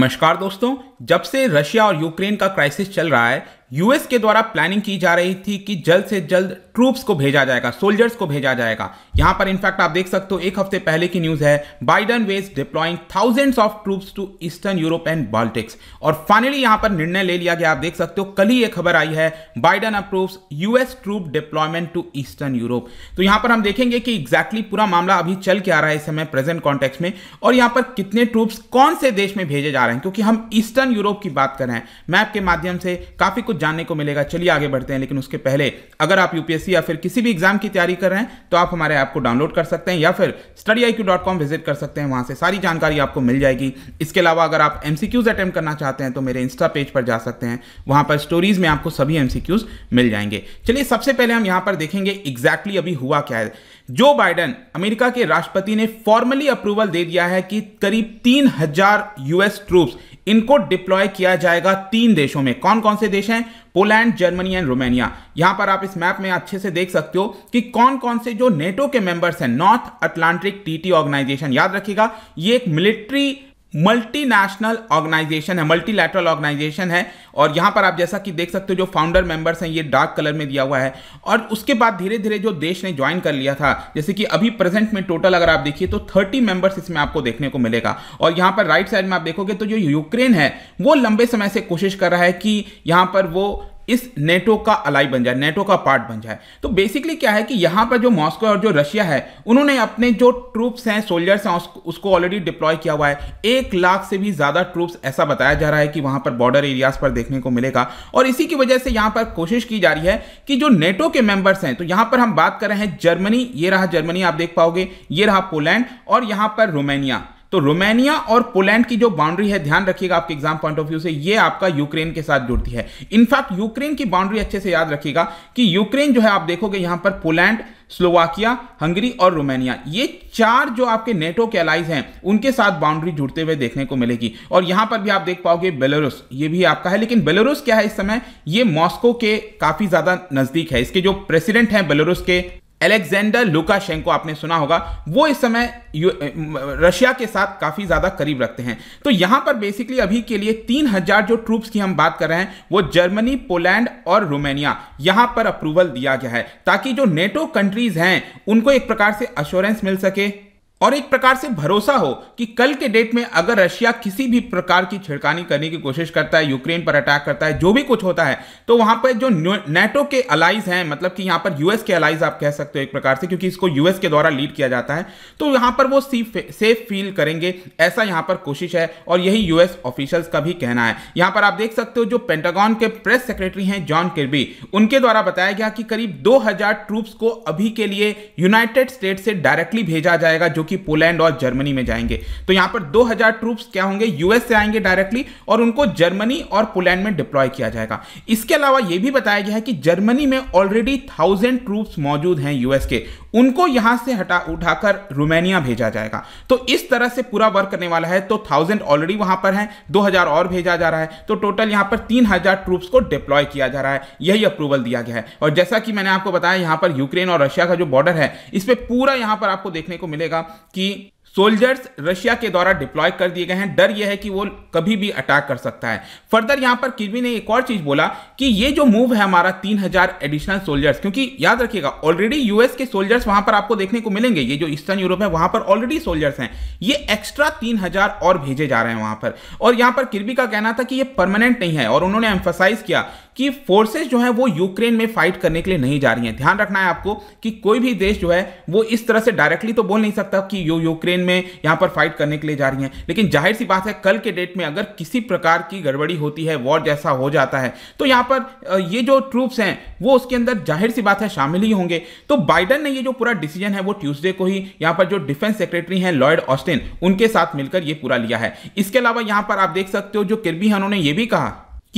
नमस्कार दोस्तों जब से रशिया और यूक्रेन का क्राइसिस चल रहा है यूएस के द्वारा प्लानिंग की जा रही थी कि जल्द से जल्द ट्रूप्स को भेजा जाएगा सोल्जर्स को भेजा जाएगा यहां पर इनफैक्ट आप देख सकते हो एक हफ्ते पहले की न्यूज है Biden was deploying thousands of troops to eastern Europe and Baltics और फाइनली यहां पर निर्णय ले लिया गया आप देख सकते हो कल ही यह खबर आई है Biden approve US troop deployment to eastern Europe तो यहां पर हम देखेंगे कि एग्जैक्टली पूरा मामला अभी चल के आ रहा है इस समय प्रेजेंट कॉन्टेक्स में और यहां पर कितने ट्रूप्स कौन से देश में भेजे जा रहे हैं क्योंकि हम ईस्टर्न ईस्टर्न यूरोप की बात करें मैप के माध्यम से काफ़ी कुछ जानने को मिलेगा चलिए आगे बढ़ते हैं लेकिन उसके पहले अगर आप यूपीएससी या फिर किसी भी एग्जाम की तैयारी कर रहे हैं तो आप हमारे ऐप को डाउनलोड कर सकते हैं या फिर स्टडी आई विजिट कर सकते हैं वहां से सारी जानकारी आपको मिल जाएगी इसके अलावा अगर आप एमसीक्यूज अटेम्प्ट करना चाहते हैं तो मेरे इंस्टा पेज पर जा सकते हैं वहां पर स्टोरीज में आपको सभी एमसीक्यूज मिल जाएंगे चलिए सबसे पहले हम यहां पर देखेंगे एग्जैक्टली अभी हुआ क्या है जो बाइडन अमेरिका के राष्ट्रपति ने फॉर्मली अप्रूवल दे दिया है कि करीब तीन हजार यूएस ट्रूप्स इनको डिप्लॉय किया जाएगा तीन देशों में कौन कौन से देश हैं पोलैंड जर्मनी एंड रोमानिया यहां पर आप इस मैप में अच्छे से देख सकते हो कि कौन कौन से जो नेटो के मेंबर्स हैं नॉर्थ अटलांटिक टीटी ऑर्गेनाइजेशन याद रखिएगा ये एक मिलिट्री मल्टीनेशनल ऑर्गेनाइजेशन है मल्टीलैटरल ऑर्गेनाइजेशन है और यहां पर आप जैसा कि देख सकते हो जो फाउंडर मेंबर्स हैं ये डार्क कलर में दिया हुआ है और उसके बाद धीरे धीरे जो देश ने ज्वाइन कर लिया था जैसे कि अभी प्रेजेंट में टोटल अगर आप देखिए तो थर्टी मेंबर्स इसमें आपको देखने को मिलेगा और यहां पर राइट साइड में आप देखोगे तो जो यूक्रेन है वो लंबे समय से कोशिश कर रहा है कि यहां पर वो इस नेटो का अलाई बन जाए नेटो का पार्ट बन जाए तो बेसिकली क्या है कि यहां पर जो मॉस्को और जो रशिया है उन्होंने अपने जो ट्रूप्स हैं सोल्जर्स हैं उसको ऑलरेडी डिप्लॉय किया हुआ है एक लाख से भी ज़्यादा ट्रूप्स ऐसा बताया जा रहा है कि वहां पर बॉर्डर एरियाज पर देखने को मिलेगा और इसी की वजह से यहां पर कोशिश की जा रही है कि जो नेटो के मेंबर्स हैं तो यहां पर हम बात कर रहे हैं जर्मनी ये रहा जर्मनी आप देख पाओगे ये रहा पोलैंड और यहां पर रोमानिया तो रोमानिया और पोलैंड की जो बाउंड्री है ध्यान रखिएगा आपके एग्जाम पॉइंट ऑफ व्यू से ये आपका यूक्रेन के साथ जुड़ती है इनफैक्ट यूक्रेन की बाउंड्री अच्छे से याद रखिएगा कि यूक्रेन जो है आप देखोगे यहां पर पोलैंड स्लोवाकिया हंगरी और रोमानिया ये चार जो आपके नेटो के अलाइज हैं उनके साथ बाउंड्री जुड़ते हुए देखने को मिलेगी और यहां पर भी आप देख पाओगे बेलारूस ये भी आपका है लेकिन बेलारूस क्या है इस समय ये मॉस्को के काफी ज्यादा नजदीक है इसके जो प्रेसिडेंट हैं बेलारूस के एलेक्जेंडर लुकाशेंको आपने सुना होगा वो इस समय रशिया के साथ काफ़ी ज़्यादा करीब रखते हैं तो यहाँ पर बेसिकली अभी के लिए तीन हज़ार जो ट्रूप्स की हम बात कर रहे हैं वो जर्मनी पोलैंड और रोमानिया यहाँ पर अप्रूवल दिया गया है ताकि जो नेटो कंट्रीज़ हैं उनको एक प्रकार से अश्योरेंस मिल सके और एक प्रकार से भरोसा हो कि कल के डेट में अगर रशिया किसी भी प्रकार की छिड़कानी करने की कोशिश करता है यूक्रेन पर अटैक करता है जो भी कुछ होता है तो वहां पर जो नेटो के अलाइज हैं मतलब कि यहां पर यूएस के अलाइज आप कह सकते हो एक प्रकार से क्योंकि इसको यूएस के द्वारा लीड किया जाता है तो यहां पर वो सेफ फील करेंगे ऐसा यहां पर कोशिश है और यही यूएस ऑफिशियल्स का भी कहना है यहां पर आप देख सकते हो जो पेंटागॉन के प्रेस सेक्रेटरी हैं जॉन किर्बी उनके द्वारा बताया गया कि करीब दो ट्रूप्स को अभी के लिए यूनाइटेड स्टेट से डायरेक्टली भेजा जाएगा जो कि पोलैंड और जर्मनी में जाएंगे तो यहां पर 2000 हजार ट्रूप्स क्या होंगे यूएस से आएंगे डायरेक्टली और उनको जर्मनी और पोलैंड में डिप्लॉय किया जाएगा इसके अलावा यह भी बताया गया है कि जर्मनी में ऑलरेडी थाउजेंड ट्रूप्स मौजूद हैं यूएस के उनको यहां से हटा उठाकर रोमानिया भेजा जाएगा तो इस तरह से पूरा वर्क करने वाला है तो थाउजेंड ऑलरेडी वहां पर है दो और भेजा जा रहा है तो टोटल यहां पर तीन हजार ट्रूप्स को डिप्लॉय किया जा रहा है यही अप्रूवल दिया गया है और जैसा कि मैंने आपको बताया यहां पर यूक्रेन और रशिया का जो बॉर्डर है इस पर पूरा यहां पर आपको देखने को मिलेगा कि सोल्जर्स रशिया के द्वारा डिप्लॉय कर दिए गए हैं डर यह है कि वो कभी भी अटैक कर सकता है फर्दर यहां पर किरवी ने एक और चीज बोला कि ये जो मूव है हमारा 3000 एडिशनल सोल्जर्स क्योंकि याद रखिएगा ऑलरेडी यूएस के सोल्जर्स वहां पर आपको देखने को मिलेंगे ये जो ईस्टर्न यूरोप है वहां पर ऑलरेडी सोल्जर्स हैं ये एक्स्ट्रा तीन और भेजे जा रहे हैं वहां पर और यहां पर किरवी का कहना था कि ये परमानेंट नहीं है और उन्होंने एम्फोसाइज किया कि फोर्सेज जो है वो यूक्रेन में फाइट करने के लिए नहीं जा रही हैं ध्यान रखना है आपको कि कोई भी देश जो है वो इस तरह से डायरेक्टली तो बोल नहीं सकता कि यो यूक्रेन में यहाँ पर फाइट करने के लिए जा रही हैं लेकिन जाहिर सी बात है कल के डेट में अगर किसी प्रकार की गड़बड़ी होती है वॉर जैसा हो जाता है तो यहाँ पर ये जो ट्रूप्स हैं वो उसके अंदर जाहिर सी बात है शामिल ही होंगे तो बाइडन ने ये जो पूरा डिसीजन है वो ट्यूजडे को ही यहाँ पर जो डिफेंस सेक्रेटरी हैं लॉयड ऑस्टिन उनके साथ मिलकर ये पूरा लिया है इसके अलावा यहाँ पर आप देख सकते हो जो किरबी है उन्होंने ये भी कहा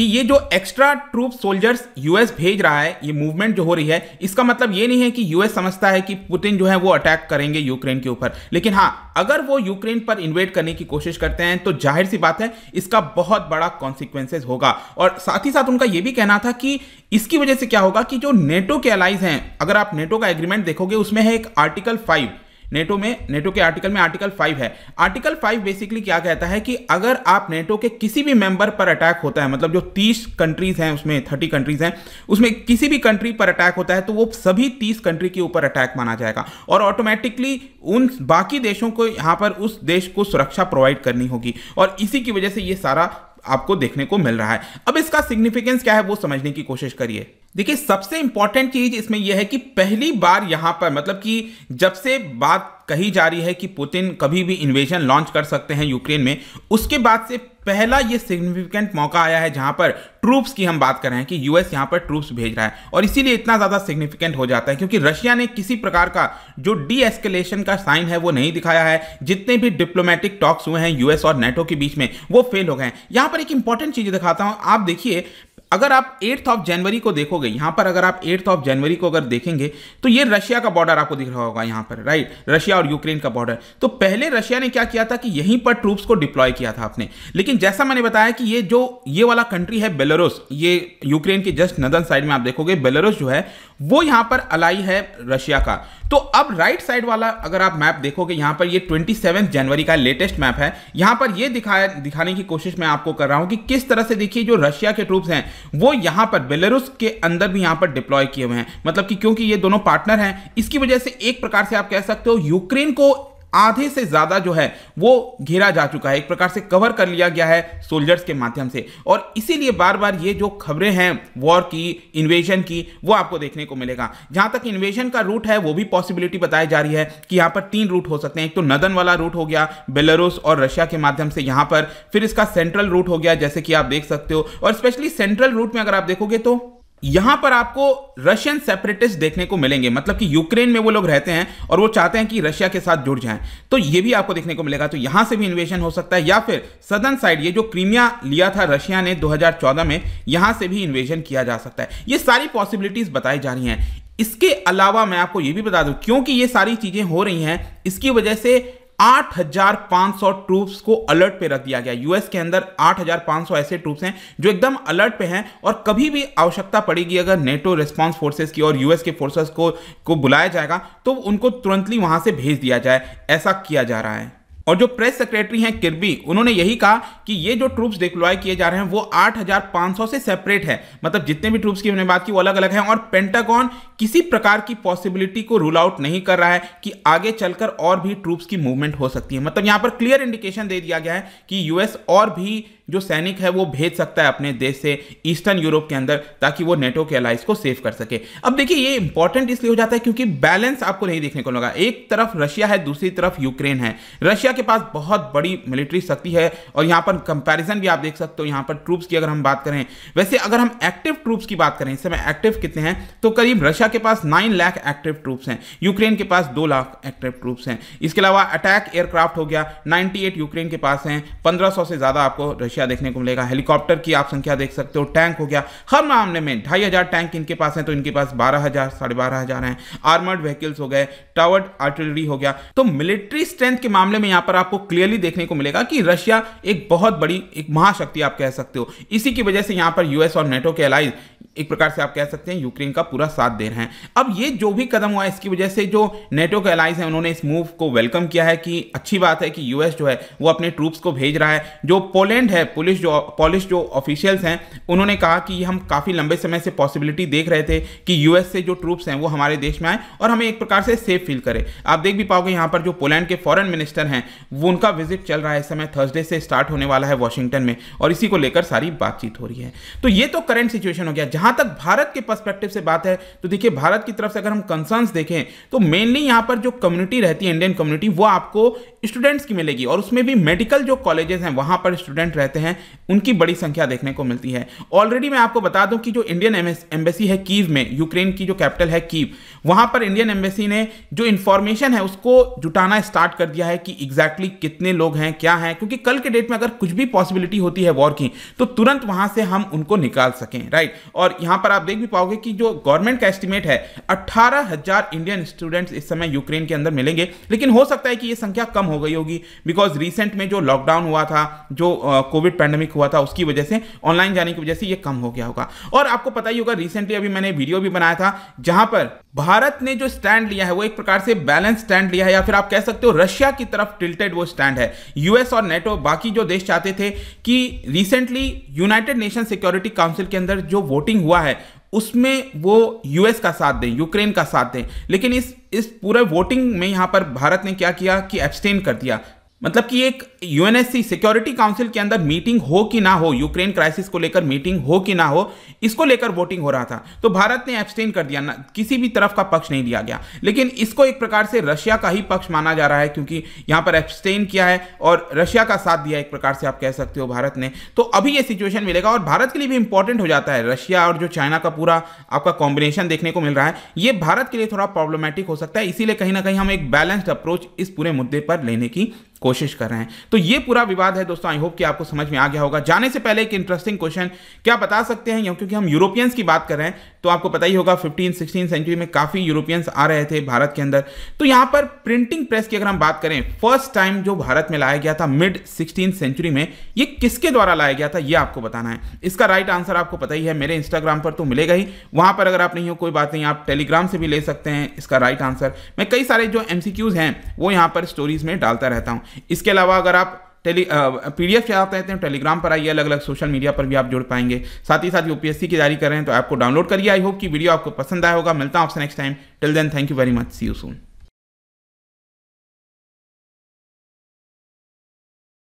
कि ये जो एक्स्ट्रा ट्रूप सोल्जर्स यूएस भेज रहा है ये मूवमेंट जो हो रही है इसका मतलब ये नहीं है कि यूएस समझता है कि पुतिन जो है वो अटैक करेंगे यूक्रेन के ऊपर लेकिन हाँ अगर वो यूक्रेन पर इन्वेट करने की कोशिश करते हैं तो जाहिर सी बात है इसका बहुत बड़ा कॉन्सिक्वेंसेज होगा और साथ ही साथ उनका ये भी कहना था कि इसकी वजह से क्या होगा कि जो नेटो के अलाइज हैं अगर आप नेटो का एग्रीमेंट देखोगे उसमें है एक आर्टिकल फाइव नेटो में नेटो के आर्टिकल में आर्टिकल फाइव है आर्टिकल फाइव बेसिकली क्या कहता है कि अगर आप नेटो के किसी भी मेंबर पर अटैक होता है मतलब जो तीस कंट्रीज हैं उसमें थर्टी कंट्रीज हैं उसमें किसी भी कंट्री पर अटैक होता है तो वो सभी तीस कंट्री के ऊपर अटैक माना जाएगा और ऑटोमेटिकली उन बाकी देशों को यहाँ पर उस देश को सुरक्षा प्रोवाइड करनी होगी और इसी की वजह से ये सारा आपको देखने को मिल रहा है अब इसका सिग्निफिकेंस क्या है वो समझने की कोशिश करिए देखिए सबसे इंपॉर्टेंट चीज इसमें यह है कि पहली बार यहां पर मतलब कि जब से बात कही जा रही है कि पुतिन कभी भी इन्वेजन लॉन्च कर सकते हैं यूक्रेन में उसके बाद से पहला ये सिग्निफिकेंट मौका आया है जहां पर ट्रूप्स की हम बात कर रहे हैं कि यूएस यहां पर ट्रूप्स भेज रहा है और इसीलिए इतना ज़्यादा सिग्निफिकेंट हो जाता है क्योंकि रशिया ने किसी प्रकार का जो डी एस्केलेशन का साइन है वो नहीं दिखाया है जितने भी डिप्लोमेटिक टॉक्स हुए हैं यूएस और नेटो के बीच में वो फेल हो गए हैं यहां पर एक इंपॉर्टेंट चीज़ दिखाता हूं आप देखिए अगर आप एट्थ ऑफ जनवरी को देखोगे यहां पर अगर आप एट्थ ऑफ जनवरी को अगर देखेंगे तो ये रशिया का बॉर्डर आपको दिख रहा होगा यहां पर राइट रशिया और यूक्रेन का बॉर्डर तो पहले रशिया ने क्या किया था कि यहीं पर ट्रूप्स को डिप्लॉय किया था आपने लेकिन जैसा मैंने बताया कि ये जो ये वाला कंट्री है बेलोरस ये यूक्रेन के जस्ट नदन साइड में आप देखोगे बेलारूस जो है वो यहां पर अलाई है रशिया का तो अब राइट साइड वाला अगर आप मैप देखोगे यहां पर ये ट्वेंटी जनवरी का लेटेस्ट मैप है यहां पर ये दिखाया दिखाने की कोशिश मैं आपको कर रहा हूँ कि किस तरह से देखिए जो रशिया के ट्रूप्स हैं वो यहां पर बेलारूस के अंदर भी यहां पर डिप्लॉय किए हुए हैं मतलब कि क्योंकि ये दोनों पार्टनर हैं इसकी वजह से एक प्रकार से आप कह सकते हो यूक्रेन को आधे से ज्यादा जो है वो घेरा जा चुका है एक प्रकार से कवर कर लिया गया है सोल्जर्स के माध्यम से और इसीलिए बार बार ये जो खबरें हैं वॉर की इन्वेजन की वो आपको देखने को मिलेगा जहां तक इन्वेजन का रूट है वो भी पॉसिबिलिटी बताई जा रही है कि यहां पर तीन रूट हो सकते हैं एक तो नदन वाला रूट हो गया बेलारूस और रशिया के माध्यम से यहां पर फिर इसका सेंट्रल रूट हो गया जैसे कि आप देख सकते हो और स्पेशली सेंट्रल रूट में अगर आप देखोगे तो यहां पर आपको रशियन सेपरेटिस्ट देखने को मिलेंगे मतलब कि यूक्रेन में वो लोग रहते हैं और वो चाहते हैं कि रशिया के साथ जुड़ जाएं तो ये भी आपको देखने को मिलेगा तो यहां से भी इन्वेशन हो सकता है या फिर सदर्न साइड ये जो क्रीमिया लिया था रशिया ने 2014 में यहां से भी इन्वेजन किया जा सकता है ये सारी पॉसिबिलिटीज बताई जा रही हैं इसके अलावा मैं आपको ये भी बता दूं क्योंकि ये सारी चीजें हो रही हैं इसकी वजह से 8,500 ट्रूप्स को अलर्ट पे रख दिया गया यूएस के अंदर 8,500 ऐसे ट्रूप्स हैं जो एकदम अलर्ट पे हैं और कभी भी आवश्यकता पड़ेगी अगर नेटो रिस्पांस फोर्सेस की और यूएस के फोर्सेस को को बुलाया जाएगा तो उनको तुरंतली वहां से भेज दिया जाए ऐसा किया जा रहा है और जो प्रेस सेक्रेटरी हैं किरबी उन्होंने यही कहा कि ये जो ट्रूप्स डिप्लॉय किए जा रहे हैं वो 8,500 से सेपरेट है मतलब जितने भी ट्रूप्स की हमने बात की वो अलग अलग हैं और पेंटागॉन किसी प्रकार की पॉसिबिलिटी को रूल आउट नहीं कर रहा है कि आगे चलकर और भी ट्रूप्स की मूवमेंट हो सकती है मतलब यहाँ पर क्लियर इंडिकेशन दे दिया गया है कि यूएस और भी जो सैनिक है वो भेज सकता है अपने देश से ईस्टर्न यूरोप के अंदर ताकि वो नेटो के अलाइज को सेव कर सके अब देखिए ये इंपॉर्टेंट इसलिए हो जाता है क्योंकि बैलेंस आपको नहीं देखने को लगा एक तरफ रशिया है दूसरी तरफ यूक्रेन है रशिया रशिया के पास बहुत बड़ी मिलिट्री शक्ति है और यहाँ पर कंपैरिजन भी आप देख सकते हो यहाँ पर ट्रूप्स की अगर हम बात करें वैसे अगर हम एक्टिव ट्रूप्स की बात करें इस समय एक्टिव कितने हैं तो करीब रशिया के पास नाइन लाख एक्टिव ट्रूप्स हैं यूक्रेन के पास दो लाख एक्टिव ट्रूप्स हैं इसके अलावा अटैक एयरक्राफ्ट हो गया नाइन्टी यूक्रेन के पास हैं पंद्रह से ज़्यादा आपको रशिया देखने को मिलेगा हेलीकॉप्टर की आप संख्या देख सकते हो टैंक हो गया हर मामले में ढाई टैंक इनके पास हैं तो इनके पास बारह हज़ार साढ़े हैं आर्मर्ड व्हीकल्स हो गए टावर्ड आर्टिलरी हो गया तो मिलिट्री स्ट्रेंथ के मामले में यहां पर आपको क्लियरली देखने को मिलेगा कि रशिया एक बहुत बड़ी एक महाशक्ति आप कह सकते हो इसी की वजह से यहां पर यूएस और नेटो के अलाइज एक प्रकार से आप कह सकते हैं यूक्रेन का पूरा साथ दे रहे हैं अब ये जो भी कदम हुआ इसकी वजह से जो नेटो के अलाइज हैं उन्होंने इस मूव को वेलकम किया है कि अच्छी बात है कि यूएस जो है वो अपने ट्रूप्स को भेज रहा है जो पोलैंड है पुलिस जो पॉलिश जो ऑफिशियल्स हैं उन्होंने कहा कि हम काफ़ी लंबे समय से पॉसिबिलिटी देख रहे थे कि यूएस से जो ट्रूप्स हैं वो हमारे देश में आए और हमें एक प्रकार से सेफ फील करें आप देख भी पाओगे यहाँ पर जो पोलैंड के फॉरन मिनिस्टर हैं वो उनका विजिट चल रहा है इस समय थर्सडे से स्टार्ट होने वाला है वॉशिंगटन में और इसी को लेकर सारी बातचीत हो रही है तो ये तो करेंट सिचुएशन हो गया जहां जहां तक भारत के पर्सपेक्टिव से बात है तो देखिए भारत की तरफ से अगर हम कंसर्न्स देखें तो मेनली यहां पर जो कम्युनिटी रहती है इंडियन कम्युनिटी वो आपको स्टूडेंट्स की मिलेगी और उसमें भी मेडिकल जो कॉलेजेस हैं वहां पर स्टूडेंट रहते हैं उनकी बड़ी संख्या देखने को मिलती है ऑलरेडी मैं आपको बता दूं कि जो इंडियन एम्बेसी है कीव में यूक्रेन की जो कैपिटल है कीव वहां पर इंडियन एम्बेसी ने जो इंफॉर्मेशन है उसको जुटाना स्टार्ट कर दिया है कि एग्जैक्टली exactly कितने लोग हैं क्या हैं क्योंकि कल के डेट में अगर कुछ भी पॉसिबिलिटी होती है वॉर की तो तुरंत वहां से हम उनको निकाल सकें राइट और और यहां पर आप देख भी पाओगे कि जो गवर्नमेंट का एस्टिमेट है अट्ठारह इंडियन स्टूडेंट्स इस समय यूक्रेन के अंदर मिलेंगे लेकिन हो सकता है कि ये संख्या कम हो गई होगी बिकॉज रिसेंट में जो लॉकडाउन हुआ था जो कोविड पैंडेमिक हुआ था उसकी वजह से ऑनलाइन जाने की वजह से ये कम हो गया होगा और आपको पता ही होगा रिसेंटली अभी मैंने वीडियो भी बनाया था जहां पर भारत ने जो स्टैंड लिया है वो एक प्रकार से बैलेंस स्टैंड लिया है या फिर आप कह सकते हो रशिया की तरफ टिल्टेड वो स्टैंड है यूएस और नेटो बाकी जो देश चाहते थे कि recently United Nation Security Council के अंदर जो वोटिंग ट्रेनिंग हुआ है उसमें वो यूएस का साथ दें यूक्रेन का साथ दें लेकिन इस इस पूरे वोटिंग में यहाँ पर भारत ने क्या किया कि एब्सटेन कर दिया मतलब कि एक यूएनएससी सिक्योरिटी काउंसिल के अंदर मीटिंग हो कि ना हो यूक्रेन क्राइसिस को लेकर मीटिंग हो कि ना हो इसको लेकर वोटिंग हो रहा था तो भारत ने एब्सटेन कर दिया ना किसी भी तरफ का पक्ष नहीं लिया गया लेकिन इसको एक प्रकार से रशिया का ही पक्ष माना जा रहा है क्योंकि यहां पर एब्सटेन किया है और रशिया का साथ दिया एक प्रकार से आप कह सकते हो भारत ने तो अभी यह सिचुएशन मिलेगा और भारत के लिए भी इंपॉर्टेंट हो जाता है रशिया और जो चाइना का पूरा आपका कॉम्बिनेशन देखने को मिल रहा है यह भारत के लिए थोड़ा प्रॉब्लमेटिक हो सकता है इसीलिए कहीं ना कहीं हम एक बैलेंस्ड अप्रोच इस पूरे मुद्दे पर लेने की कोशिश कर रहे हैं तो ये पूरा विवाद है दोस्तों आई होप कि आपको समझ में आ गया होगा जाने से पहले एक इंटरेस्टिंग क्वेश्चन क्या बता सकते हैं क्योंकि हम यूरोपियंस की बात कर रहे हैं तो आपको पता ही होगा फिफ्टीन सिक्सटीन सेंचुरी में काफ़ी यूरोपियंस आ रहे थे भारत के अंदर तो यहां पर प्रिंटिंग प्रेस की अगर हम बात करें फर्स्ट टाइम जो भारत में लाया गया था मिड सिक्सटीन सेंचुरी में ये किसके द्वारा लाया गया था ये आपको बताना है इसका राइट आंसर आपको पता ही है मेरे इंस्टाग्राम पर तो मिलेगा ही वहां पर अगर आप नहीं हो कोई बात नहीं आप टेलीग्राम से भी ले सकते हैं इसका राइट आंसर मैं कई सारे जो एमसीक्यूज हैं वो यहां पर स्टोरीज में डालता रहता हूं इसके अलावा अगर आप टेली पीडीएफ चाहते हैं टेलीग्राम पर आइए अलग अलग सोशल मीडिया पर भी आप जुड़ पाएंगे साथ ही साथ यूपीएससी की तैयारी कर रहे हैं तो ऐप को डाउनलोड करिए आई होप कि वीडियो आपको पसंद आया होगा मिलता हूँ आपसे next time till then thank you very much see you soon